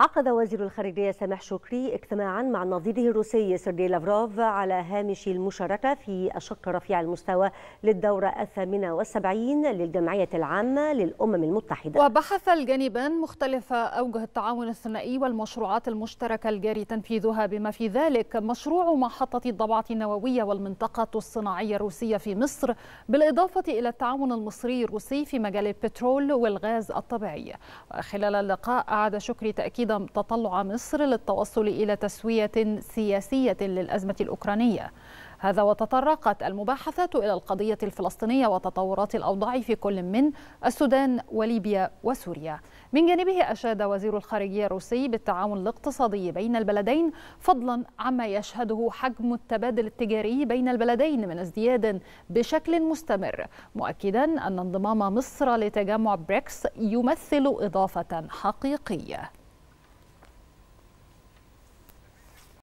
عقد وزير الخارجية سامح شكري اجتماعا مع نظيره الروسي سيرجي لافروف على هامش المشاركة في الشق رفيع المستوى للدورة الثامنة والسبعين للجمعية العامة للأمم المتحدة وبحث الجانبان مختلف أوجه التعاون الثنائي والمشروعات المشتركة الجاري تنفيذها بما في ذلك مشروع محطة الضبعة النووية والمنطقة الصناعية الروسية في مصر بالإضافة إلى التعاون المصري الروسي في مجال البترول والغاز الطبيعي خلال اللقاء أعاد شكري تأكيد أيضا تطلع مصر للتوصل إلى تسوية سياسية للأزمة الأوكرانية هذا وتطرقت المباحثات إلى القضية الفلسطينية وتطورات الأوضاع في كل من السودان وليبيا وسوريا من جانبه أشاد وزير الخارجية الروسي بالتعاون الاقتصادي بين البلدين فضلا عما يشهده حجم التبادل التجاري بين البلدين من ازدياد بشكل مستمر مؤكدا أن انضمام مصر لتجمع بريكس يمثل إضافة حقيقية